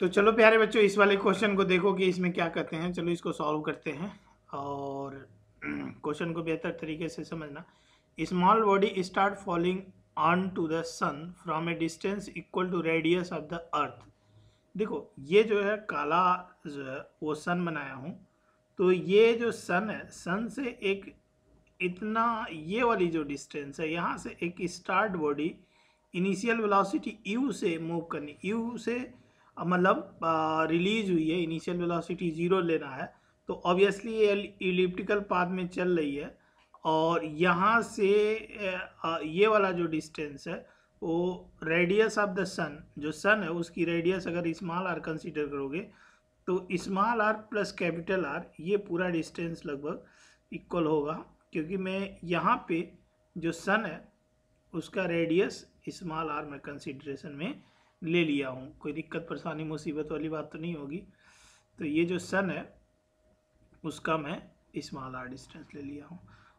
तो चलो प्यारे बच्चों इस वाले क्वेश्चन को देखो कि इसमें क्या कहते हैं चलो इसको सॉल्व करते हैं और क्वेश्चन को बेहतर तरीके से समझना small body start falling on to the sun from a distance equal to radius of the earth देखो ये जो है काला जो है वो सन बनाया हूँ तो ये जो सन है सन से एक इतना ये वाली जो डिस्टेंस है यहाँ से एक start body initial velocity u से मूव करनी यू से मतलब रिलीज हुई है इनिशियल वेलोसिटी ज़ीरो लेना है तो ऑब्वियसली ये इलिप्टिकल पाथ में चल रही है और यहाँ से ये वाला जो डिस्टेंस है वो रेडियस ऑफ द सन जो सन है उसकी रेडियस अगर स्मॉल आर कंसीडर करोगे तो small R plus capital R ये पूरा डिस्टेंस लगभग इक्वल होगा क्योंकि मैं यहाँ पे जो सन है उसका रेडियस स्मॉल आर में कंसिड्रेशन में ले लिया हूँ कोई दिक्कत परेशानी मुसीबत वाली बात तो नहीं होगी तो ये जो सन है उसका मैं इस्माल आर डिस्टेंस ले लिया हूँ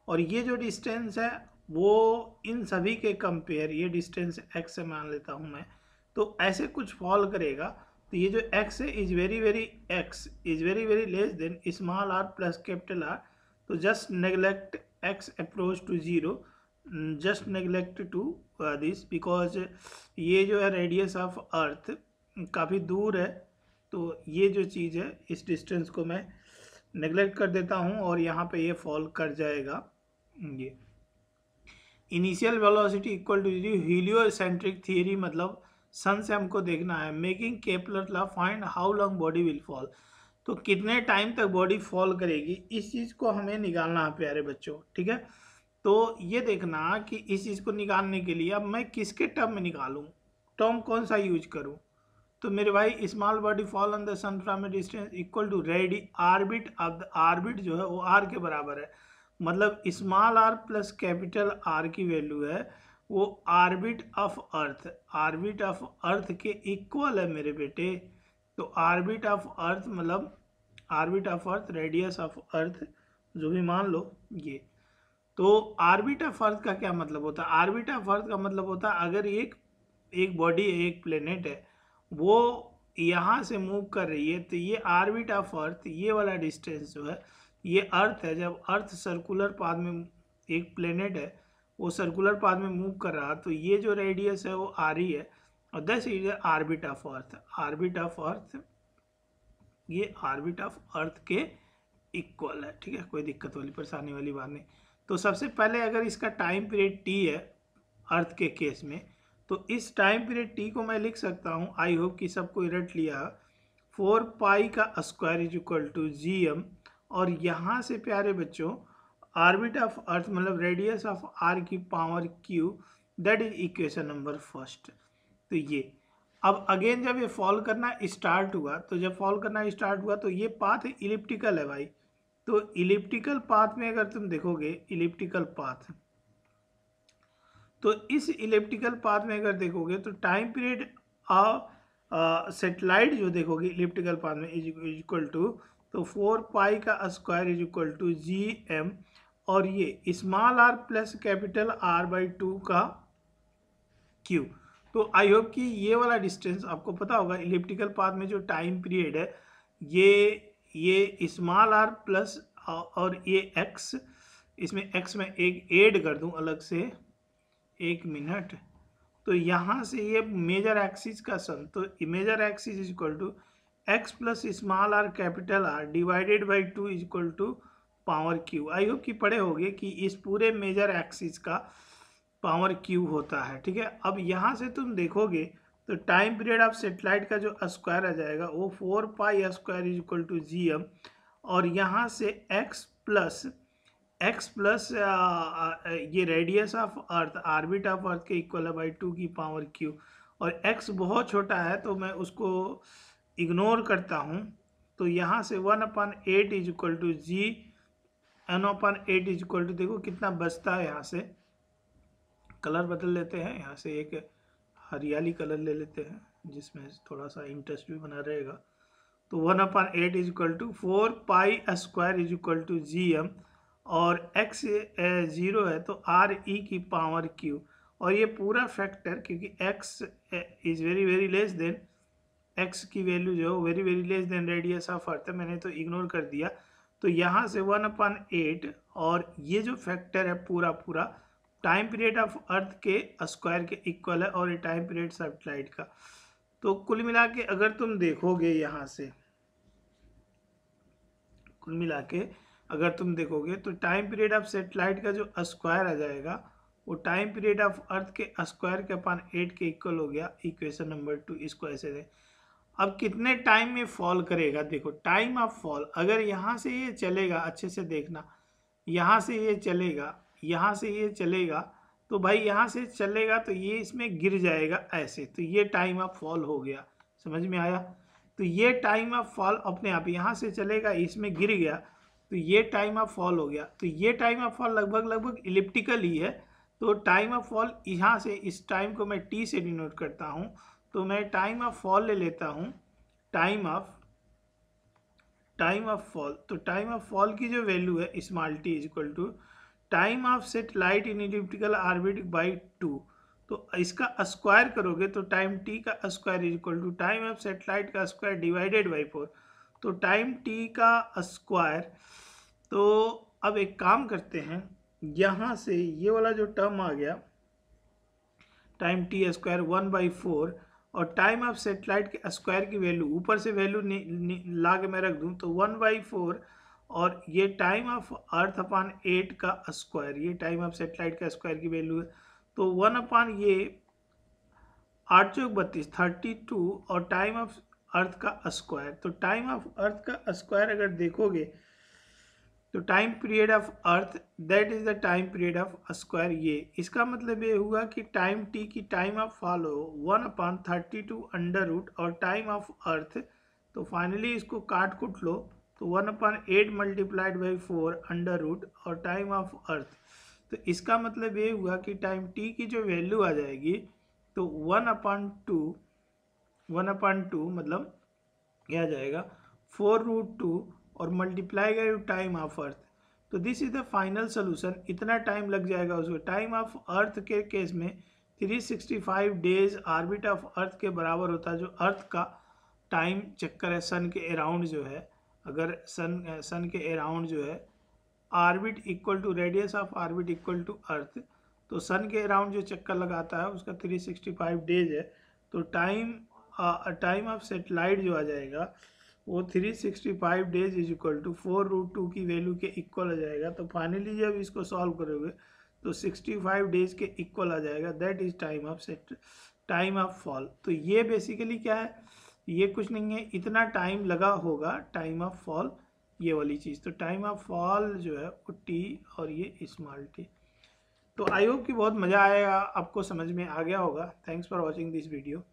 और ये जो डिस्टेंस है वो इन सभी के कंपेयर ये डिस्टेंस एक्स से मान लेता हूँ मैं तो ऐसे कुछ फॉल करेगा तो ये जो एक्स है is very very x is very very less then small r plus capital R तो just neglect x approach to zero just neglect to this because ये जो है रेडियस ऑफ अर्थ काफ़ी दूर है तो ये जो चीज़ है इस डिस्टेंस को मैं नेग्लेक्ट कर देता हूँ और यहाँ पे ये फॉल कर जाएगा ये initial velocity equal to zero heliocentric theory मतलब सन से हमको देखना है making Kepler law find how long body will fall तो कितने टाइम तक बॉडी फॉल करेगी इस चीज़ को हमें निकालना है प्यारे बच्चों ठीक है तो ये देखना कि इस चीज़ को निकालने के लिए अब मैं किसके टर्म में निकालूँ टर्म कौन सा यूज करूँ तो मेरे भाई small body fall on the sun from a distance equal to ready orbit of the orbit जो है वो आर के बराबर है मतलब small R plus capital R की वैल्यू है वो orbit of earth orbit of earth के इक्वल है मेरे बेटे तो आर्बिट ऑफ अर्थ मतलब orbit of earth radius of earth जो भी मान लो ये तो आर्बिट ऑफ अर्थ का क्या मतलब होता है आर्बिट ऑफ अर्थ का मतलब होता है अगर एक एक बॉडी है एक प्लेनेट है वो यहाँ से मूव कर रही है तो ये आर्बिट ऑफ अर्थ ये वाला डिस्टेंस जो है ये अर्थ है जब अर्थ सर्कुलर पाद में एक प्लेनेट है वो सर्कुलर पाद में मूव कर रहा तो ये जो रेडियस है वो आ रही है और this is orbit of earth orbit of earth ये आर्बिट ऑफ अर्थ के इक्वल है ठीक है कोई दिक्कत वाली परेशानी वाली बात नहीं तो सबसे पहले अगर इसका टाइम पीरियड टी है अर्थ के केस में तो इस टाइम पीरियड टी को मैं लिख सकता हूँ आई होप कि सबको रट लिया फोर पाई का square is equal to G M और यहाँ से प्यारे बच्चों ऑर्बिट ऑफ अर्थ मतलब रेडियस ऑफ आर की power cube that is equation number first तो ये अब अगेन जब ये फॉल करना स्टार्ट हुआ तो जब फॉल करना स्टार्ट हुआ तो ये पाथ इलिप्टिकल है भाई तो इलिप्टिकल पाथ में अगर तुम देखोगे इलिप्टिकल पाथ तो इस इलिप्टिकल पाथ में अगर देखोगे तो टाइम पीरियड ऑफ सेटेलाइट जो देखोगे इलिप्टिकल पाथ में इज इक्वल टू तो फोर पाई का square is equal to G M और ये small R plus capital R by two का क्यू तो आई होप कि ये वाला डिस्टेंस आपको पता होगा इलिप्टिकल पाथ में जो टाइम पीरियड है ये ये स्मॉल आर प्लस और ये एक्स इसमें एक्स में एक ऐड कर दूं अलग से एक मिनट तो यहाँ से ये मेजर एक्सिस का सम तो major axis is equal to X plus small R capital R divided by two is equal to power cube I hope कि पढ़े होंगे कि इस पूरे मेजर एक्सिस का पावर क्यू होता है ठीक है अब यहाँ से तुम देखोगे तो टाइम पीरियड ऑफ सेटेलाइट का जो स्क्वायर आ जाएगा वो four pi square is equal to G M और यहाँ से एक्स प्लस एक्स प्लस ये radius of earth orbit of earth के इक्वल है बाई टू की पावर क्यू और एक्स बहुत छोटा है तो मैं उसको इग्नोर करता हूँ तो यहाँ से one upon eight is equal to G N upon eight is equal to देखो कितना बचता है यहाँ से कलर बदल लेते हैं यहाँ से एक हरियाली कलर ले लेते हैं जिसमें थोड़ा सा इंटरेस्ट भी बना रहेगा तो one upon eight is equal to four pi square is equal to G M और एक्स ज़ीरो है तो आर ई की पावर क्यू और ये पूरा फैक्टर क्योंकि X is very very less than X की वैल्यू जो है very very less than radius of earth मैंने तो इग्नोर कर दिया तो यहाँ से वन अपन एट और ये जो फैक्टर है पूरा पूरा टाइम पीरियड ऑफ अर्थ के स्क्वायर के इक्वल है और ये टाइम पीरियड सेटेलाइट का तो कुल मिला के अगर तुम देखोगे यहाँ से कुल मिला के अगर तुम देखोगे तो टाइम पीरियड ऑफ सेटेलाइट का जो स्क्वायर आ जाएगा वो टाइम पीरियड ऑफ अर्थ के स्क्वायर के अपान एट के इक्वल हो गया इक्वेशन नंबर टू इसको ऐसे दें अब कितने टाइम में फॉल करेगा देखो टाइम ऑफ फॉल अगर यहाँ से ये चलेगा अच्छे से देखना यहाँ से ये चलेगा यहाँ से ये चलेगा तो भाई यहाँ से चलेगा तो ये इसमें गिर जाएगा ऐसे तो ये टाइम ऑफ फॉल हो गया समझ में आया तो ये टाइम ऑफ फॉल अपने आप यहाँ से चलेगा इसमें गिर गया तो ये टाइम ऑफ फॉल हो गया तो ये टाइम ऑफ फॉल लगभग लगभग इलिप्टिकल ही है तो टाइम ऑफ फॉल यहाँ से इस टाइम को मैं टी से डिनोट करता हूँ तो मैं टाइम ऑफ फॉल ले लेता हूँ time of time of fall तो टाइम ऑफ फॉल की जो वैल्यू है small T is equal to time of satellite in elliptical orbit by two तो इसका स्क्वायर करोगे तो टाइम टी का square is equal to time of satellite का स्क्वायर डिवाइडेड बाई फोर तो टाइम टी का square तो अब एक काम करते हैं यहाँ से ये वाला जो टर्म आ गया time T square one by four और टाइम ऑफ सेटेलाइट के स्क्वायर की वैल्यू ऊपर से वैल्यू ला के मैं रख दूँ तो वन बाई फोर और ये time of earth upon eight का स्क्वायर ये टाइम ऑफ सेटेलाइट का स्क्वायर की वैल्यू है तो वन अपान ये आठ चौक बत्तीस थर्टी टू और टाइम ऑफ अर्थ का स्क्वायर तो टाइम ऑफ अर्थ का स्क्वायर अगर देखोगे तो time period of earth that is the time period of square ये इसका मतलब ये हुआ कि टाइम टी की time of fall one upon thirty two under root और टाइम ऑफ अर्थ तो फाइनली इसको काट कुट लो तो one upon eight multiplied by four under root और टाइम ऑफ अर्थ तो इसका मतलब ये हुआ कि टाइम टी की जो वैल्यू आ जाएगी तो one upon two one upon two मतलब क्या आ जाएगा फोर रूट टू और मल्टीप्लाई गए टाइम ऑफ अर्थ तो this is the final solution इतना टाइम लग जाएगा उसको टाइम ऑफ अर्थ के केस में 365 डेज ऑर्बिट ऑफ अर्थ के बराबर होता है जो अर्थ का टाइम चक्कर है सन के अराउंड जो है अगर सन सन के अराउंड जो है orbit equal to radius of orbit equal to earth तो सन के अराउंड जो चक्कर लगाता है उसका 365 डेज है तो टाइम टाइम ऑफ सेटेलाइट जो आ जाएगा वो 365 days is equal to four root two की वैल्यू के इक्वल आ जाएगा तो फाइनली जब इसको सॉल्व करोगे तो 65 डेज के इक्वल आ जाएगा that is time of set time of fall तो ये बेसिकली क्या है ये कुछ नहीं है इतना टाइम लगा होगा टाइम ऑफ फॉल ये वाली चीज़ तो टाइम ऑफ फॉल जो है वो टी और ये स्मॉल टी तो आई होप कि बहुत मज़ा आएगा आपको समझ में आ गया होगा thanks for watching this video